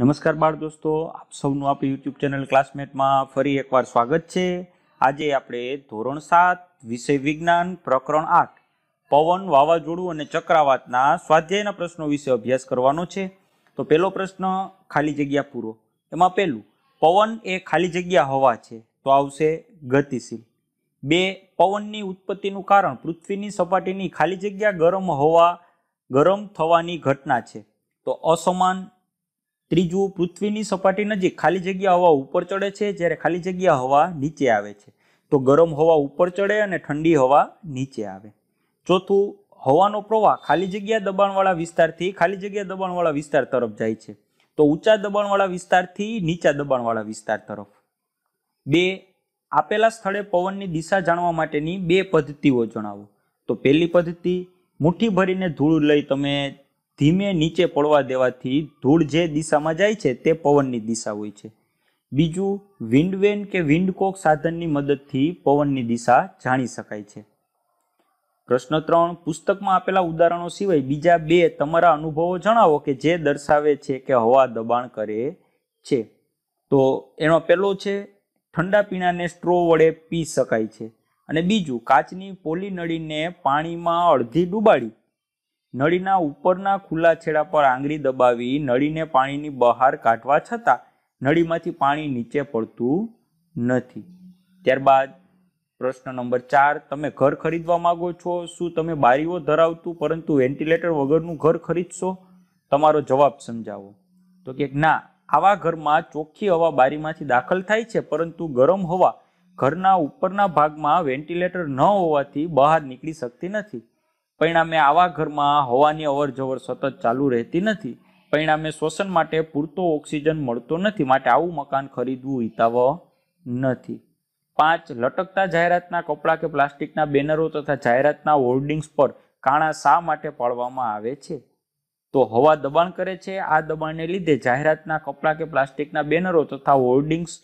નમસ્કાર બાળ દોસ્તો આપ સૌનું આપણી યુટ્યુબ ચેનલ ક્લાસમેટમાં ફરી એકવાર સ્વાગત છે આજે આપણે ધોરણ સાત વિષય વિજ્ઞાન પ્રકરણ આઠ પવન વાવાઝોડું અને ચક્રાવાતના સ્વાધ્યાયના પ્રશ્નો વિશે અભ્યાસ કરવાનો છે તો પહેલો પ્રશ્ન ખાલી જગ્યા પૂરો એમાં પહેલું પવન એ ખાલી જગ્યા હવા છે તો આવશે ગતિશીલ બે પવનની ઉત્પત્તિનું કારણ પૃથ્વીની સપાટીની ખાલી જગ્યા ગરમ હવા ગરમ થવાની ઘટના છે તો અસમાન ત્રીજું પૃથ્વીની સપાટી નજીક ખાલી જગ્યા હવા ઉપર ચડે છે જ્યારે ખાલી જગ્યા હવા નીચે આવે છે તો ગરમ હવા ઉપર ચડે અને ઠંડી હવા નીચે આવે ચોથું હવાનો પ્રવાહ ખાલી જગ્યા દબાણવાળા વિસ્તારથી ખાલી જગ્યા દબાણવાળા વિસ્તાર તરફ જાય છે તો ઊંચા દબાણવાળા વિસ્તારથી નીચા દબાણવાળા વિસ્તાર તરફ બે આપેલા સ્થળે પવનની દિશા જાણવા માટેની બે પદ્ધતિઓ જણાવો તો પહેલી પદ્ધતિ મુઠ્ઠી ભરીને ધૂળ લઈ તમે ધીમે નીચે પડવા દેવાથી ધૂળ જે દિશામાં જાય છે તે પવનની દિશા હોય છે બીજું વિન્ડવેન કે વિન્ડકોક સાધનની મદદથી પવનની દિશા જાણી શકાય છે પ્રશ્ન ત્રણ પુસ્તકમાં આપેલા ઉદાહરણો સિવાય બીજા બે તમારા અનુભવો જણાવો કે જે દર્શાવે છે કે હવા દબાણ કરે છે તો એનો પહેલો છે ઠંડા પીણાને સ્ટ્રો વડે પી શકાય છે અને બીજું કાચની પોલી નળીને પાણીમાં અડધી ડૂબાડી નળીના ઉપરના ખુલ્લા છેડા પર આંગળી દબાવી નળીને પાણીની બહાર કાઢવા છતાં નળીમાંથી પાણી નીચે પડતું નથી ત્યારબાદ પ્રશ્ન નંબર ચાર તમે ઘર ખરીદવા માગો છો શું તમે બારીઓ ધરાવતું પરંતુ વેન્ટિલેટર વગરનું ઘર ખરીદશો તમારો જવાબ સમજાવો તો કે ના આવા ઘરમાં ચોખ્ખી હવા બારીમાંથી દાખલ થાય છે પરંતુ ગરમ હવા ઘરના ઉપરના ભાગમાં વેન્ટિલેટર ન હોવાથી બહાર નીકળી શકતી નથી પરિણામે આવા ઘરમાં હવાની અવરજવર સતત ચાલુ રહેતી નથી પરિણામે શ્વસન માટે પૂરતો ઓક્સિજન મળતો નથી માટે આવું મકાન ખરીદવું હિતાવ નથી પાંચ લટકતા જાહેરાતના કપડાં કે પ્લાસ્ટિકના બેનરો તથા જાહેરાતના હોર્ડિંગ્સ પર કાણા શા માટે પાડવામાં આવે છે તો હવા દબાણ કરે છે આ દબાણને લીધે જાહેરાતના કપડાં કે પ્લાસ્ટિકના બેનરો તથા હોર્ડિંગ્સ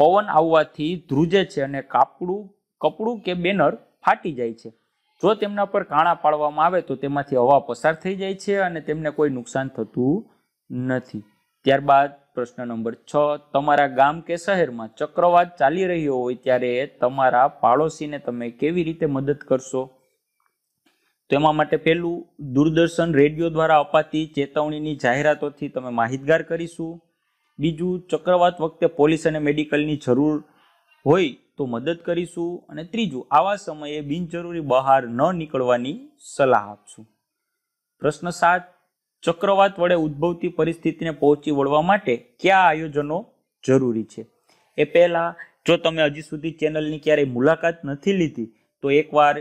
પવન આવવાથી ધ્રુજે છે અને કાપડું કપડું કે બેનર ફાટી જાય છે જો તેમના પર કાણા પાડવામાં આવે તો તેમાંથી હવા પસાર થઈ જાય છે અને તેમને કોઈ નુકસાન થતું નથી ત્યારબાદ પ્રશ્ન નંબર છ તમારા ગામ કે શહેરમાં ચક્રવાત ચાલી રહ્યો હોય ત્યારે તમારા પાડોશીને તમે કેવી રીતે મદદ કરશો તેમાં માટે પહેલું દૂરદર્શન રેડિયો દ્વારા અપાતી ચેતવણીની જાહેરાતોથી તમે માહિતગાર કરીશું બીજું ચક્રવાત વખતે પોલીસ અને મેડિકલની જરૂર હોય તો મદદ કરીશું અને ત્રીજું આવા સમયે બિનજરૂરી બહાર ન નીકળવાની સલાહ આપશું પ્રશ્ન સાત ચક્રવાત વડે ઉદ્ભવતી પરિસ્થિતિને પહોંચી વળવા માટે કયા આયોજનો જરૂરી છે એ પહેલાં જો તમે હજી સુધી ચેનલની ક્યારેય મુલાકાત નથી લીધી તો એકવાર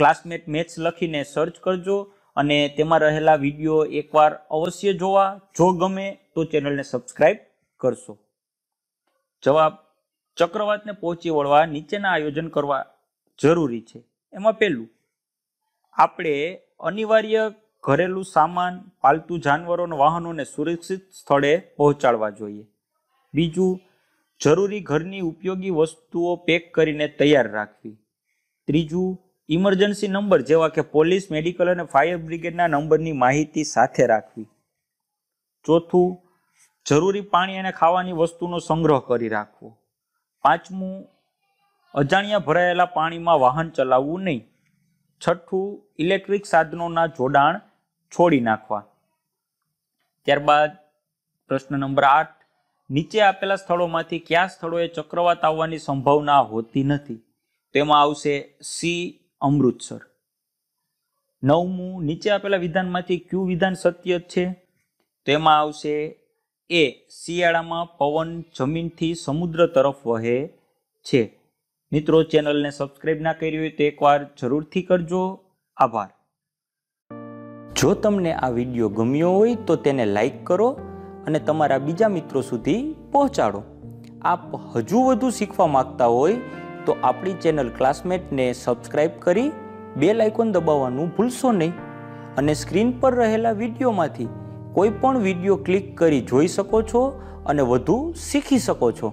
ક્લાસમેટ મેથ્સ લખીને સર્ચ કરજો અને તેમાં રહેલા વિડીયો એકવાર અવશ્ય જોવા જો ગમે તો ચેનલને સબસ્ક્રાઈબ કરશો જવાબ ચક્રવાતને પહોંચી વળવા નીચેના આયોજન કરવા જરૂરી છે એમાં પહેલું આપણે અનિવાર્ય ઘરેલું સામાન પાલતુ જાનવરોના વાહનોને સુરક્ષિત સ્થળે પહોંચાડવા જોઈએ બીજું જરૂરી ઘરની ઉપયોગી વસ્તુઓ પેક કરીને તૈયાર રાખવી ત્રીજું ઇમરજન્સી નંબર જેવા કે પોલીસ મેડિકલ અને ફાયર બ્રિગેડના નંબરની માહિતી સાથે રાખવી ચોથું જરૂરી પાણી અને ખાવાની વસ્તુનો સંગ્રહ કરી રાખવો પાંચમું અજાણ્યા ભરાયેલા પાણીમાં વાહન ચલાવવું નહીં છઠ્ઠું ઇલેક્ટ્રિક સાધનોના જોડાણ છોડી નાખવા ત્યારબાદ પ્રશ્ન નંબર આઠ નીચે આપેલા સ્થળોમાંથી કયા સ્થળોએ ચક્રવાત આવવાની સંભાવના હોતી નથી તેમાં આવશે સી અમૃતસર નવમું નીચે આપેલા વિધાનમાંથી ક્યુ વિધાન સત્ય છે તેમાં આવશે એ શિયાળામાં પવન જમીનથી સમુદ્ર તરફ વહે છે મિત્રો ચેનલને સબસ્ક્રાઈબ ના કરી હોય તો એકવાર જરૂરથી કરજો આભાર જો તમને આ વિડીયો ગમ્યો હોય તો તેને લાઈક કરો અને તમારા બીજા મિત્રો સુધી પહોંચાડો આપ હજુ વધુ શીખવા માંગતા હોય તો આપણી ચેનલ ક્લાસમેટને સબસ્ક્રાઈબ કરી બે લાઇકોન દબાવવાનું ભૂલશો નહીં અને સ્ક્રીન પર રહેલા વિડીયોમાંથી કોઈ પણ વિડીયો ક્લિક કરી જોઈ શકો છો અને વધુ શીખી શકો છો